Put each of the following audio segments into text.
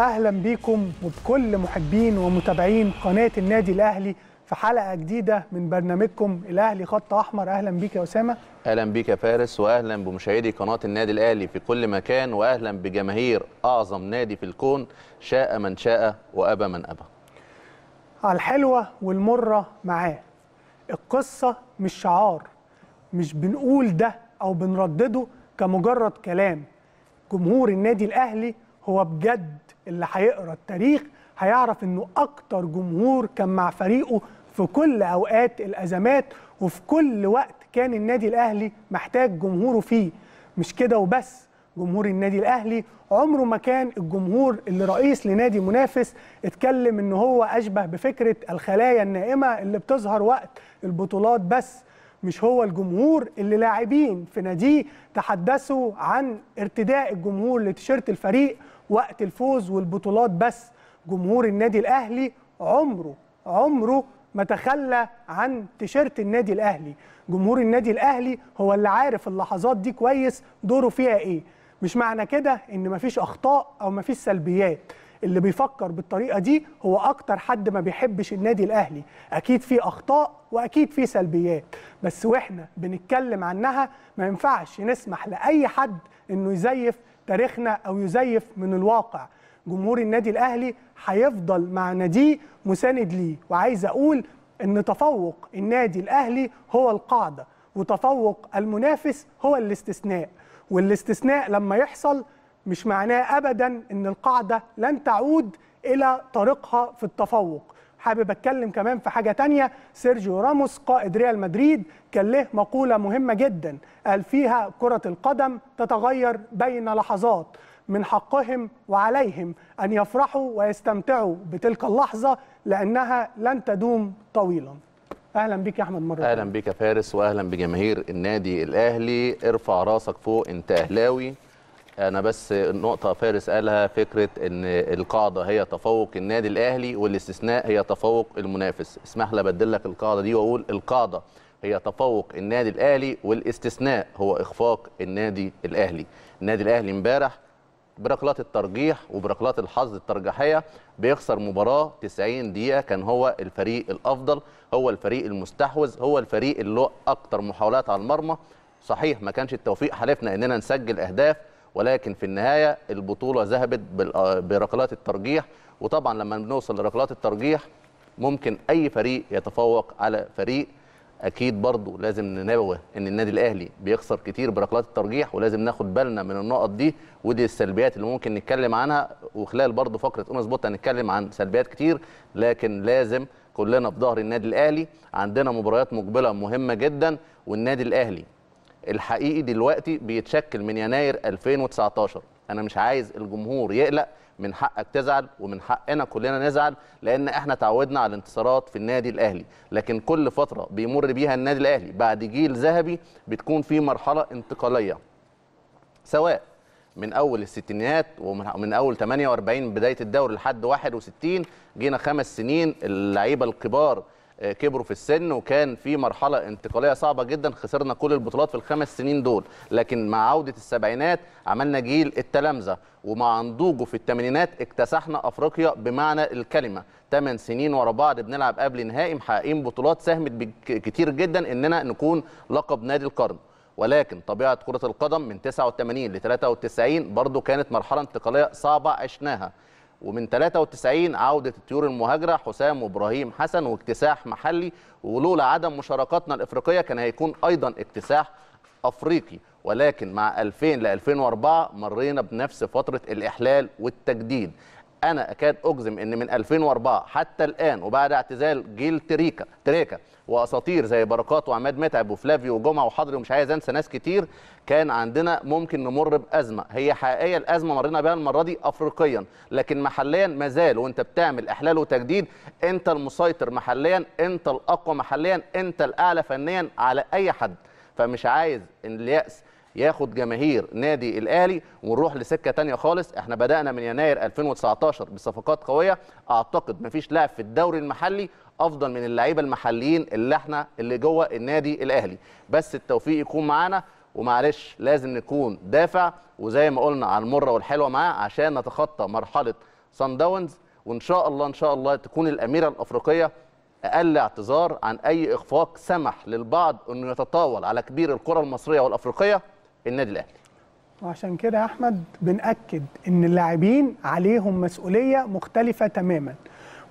اهلا بيكم وبكل محبين ومتابعين قناه النادي الاهلي في حلقه جديده من برنامجكم الاهلي خط احمر اهلا بيك يا اسامه اهلا بيك يا فارس واهلا بمشاهدي قناه النادي الاهلي في كل مكان واهلا بجماهير اعظم نادي في الكون شاء من شاء وابى من ابى على الحلوه والمره معاه القصه مش شعار مش بنقول ده او بنردده كمجرد كلام جمهور النادي الاهلي هو بجد اللي هيقرا التاريخ هيعرف انه اكتر جمهور كان مع فريقه في كل اوقات الازمات وفي كل وقت كان النادي الاهلي محتاج جمهوره فيه مش كده وبس جمهور النادي الاهلي عمره ما كان الجمهور اللي رئيس لنادي منافس اتكلم ان هو اشبه بفكره الخلايا النائمه اللي بتظهر وقت البطولات بس مش هو الجمهور اللي لاعبين في ناديه تحدثوا عن ارتداء الجمهور لتيشيرت الفريق وقت الفوز والبطولات بس جمهور النادي الاهلي عمره عمره ما تخلى عن تيشيرت النادي الاهلي جمهور النادي الاهلي هو اللي عارف اللحظات دي كويس دوره فيها ايه مش معنى كده ان مفيش اخطاء او مفيش سلبيات اللي بيفكر بالطريقه دي هو اكتر حد ما بيحبش النادي الاهلي اكيد في اخطاء واكيد في سلبيات بس واحنا بنتكلم عنها ما ينفعش نسمح لاي حد انه يزيف تاريخنا او يزيف من الواقع جمهور النادي الاهلي هيفضل مع ناديه مساند ليه وعايز اقول ان تفوق النادي الاهلي هو القاعده وتفوق المنافس هو الاستثناء والاستثناء لما يحصل مش معناه ابدا ان القاعده لن تعود الى طريقها في التفوق حابب اتكلم كمان في حاجه تانية سيرجيو راموس قائد ريال مدريد كان له مقوله مهمه جدا قال فيها كره القدم تتغير بين لحظات من حقهم وعليهم ان يفرحوا ويستمتعوا بتلك اللحظه لانها لن تدوم طويلا اهلا بك يا احمد مره اهلا بك يا فارس واهلا بجماهير النادي الاهلي ارفع راسك فوق انت اهلاوي انا بس نقطه فارس قالها فكره ان القاعده هي تفوق النادي الاهلي والاستثناء هي تفوق المنافس اسمح لي ابدل لك القاعده دي واقول القاعده هي تفوق النادي الاهلي والاستثناء هو اخفاق النادي الاهلي النادي الاهلي امبارح بركلات الترجيح وبركلات الحظ الترجيحيه بيخسر مباراه 90 دقيقه كان هو الفريق الافضل هو الفريق المستحوذ هو الفريق اللي له اكتر محاولات على المرمى صحيح ما كانش التوفيق حالفنا اننا نسجل اهداف ولكن في النهايه البطوله ذهبت آه، بركلات الترجيح وطبعا لما بنوصل لركلات الترجيح ممكن اي فريق يتفوق على فريق اكيد برضو لازم ننوه ان النادي الاهلي بيخسر كتير بركلات الترجيح ولازم ناخد بالنا من النقط دي ودي السلبيات اللي ممكن نتكلم عنها وخلال برضو فقره اونس بوتا هنتكلم عن سلبيات كتير لكن لازم كلنا في ظهر النادي الاهلي عندنا مباريات مقبله مهمه جدا والنادي الاهلي الحقيقي دلوقتي بيتشكل من يناير 2019 انا مش عايز الجمهور يقلق من حقك تزعل ومن حقنا كلنا نزعل لان احنا تعودنا على الانتصارات في النادي الاهلي لكن كل فتره بيمر بيها النادي الاهلي بعد جيل ذهبي بتكون في مرحله انتقاليه سواء من اول الستينيات ومن اول 48 بدايه الدوري لحد 61 جينا خمس سنين اللعيبه الكبار كبروا في السن وكان في مرحله انتقاليه صعبه جدا خسرنا كل البطولات في الخمس سنين دول لكن مع عوده السبعينات عملنا جيل التلامذه ومع نضوجه في الثمانينات اكتسحنا افريقيا بمعنى الكلمه ثمان سنين ورا بعض بنلعب قبل نهائي محققين بطولات ساهمت كتير جدا اننا نكون لقب نادي القرن ولكن طبيعه كره القدم من 89 ل 93 برضو كانت مرحله انتقاليه صعبه عشناها ومن 93 عودة الطيور المهاجرة حسام وإبراهيم حسن واكتساح محلي ولولا عدم مشاركاتنا الإفريقية كان هيكون أيضا اكتساح أفريقي ولكن مع 2000 ل 2004 مرينا بنفس فترة الإحلال والتجديد انا اكاد اجزم ان من 2004 حتى الان وبعد اعتزال جيل تريكا تريكا واساطير زي بركات وعماد متعب وفلافيو وجمعه وحضري ومش عايز انسى ناس كتير كان عندنا ممكن نمر بازمه هي حقيقيه الازمه مرينا بها المره دي افريقيا لكن محليا ما زال وانت بتعمل احلال وتجديد انت المسيطر محليا انت الاقوى محليا انت الاعلى فنيا على اي حد فمش عايز ان الياس ياخد جماهير نادي الاهلي ونروح لسكه ثانيه خالص احنا بدانا من يناير 2019 بصفقات قويه اعتقد مفيش لاعب في الدوري المحلي افضل من اللعيبه المحليين اللي احنا اللي جوه النادي الاهلي بس التوفيق يكون معانا ومعلش لازم نكون دافع وزي ما قلنا على المره والحلوه معاه عشان نتخطى مرحله سان داونز وان شاء الله ان شاء الله تكون الاميره الافريقيه اقل اعتذار عن اي اخفاق سمح للبعض انه يتطاول على كبير الكره المصريه والافريقيه النادي الاهلي وعشان كده يا احمد بناكد ان اللاعبين عليهم مسؤوليه مختلفه تماما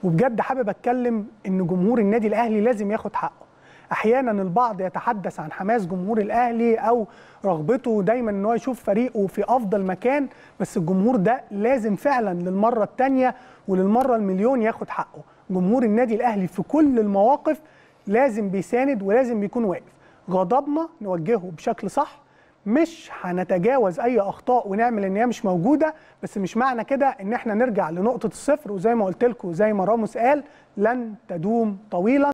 وبجد حابب اتكلم ان جمهور النادي الاهلي لازم ياخد حقه احيانا البعض يتحدث عن حماس جمهور الاهلي او رغبته دايما ان هو يشوف فريقه في افضل مكان بس الجمهور ده لازم فعلا للمره الثانيه وللمره المليون ياخد حقه جمهور النادي الاهلي في كل المواقف لازم بيساند ولازم بيكون واقف غضبنا نوجهه بشكل صح مش هنتجاوز اي اخطاء ونعمل ان هي مش موجوده بس مش معنى كده ان احنا نرجع لنقطه الصفر وزي ما قلت لكم زي ما راموس قال لن تدوم طويلا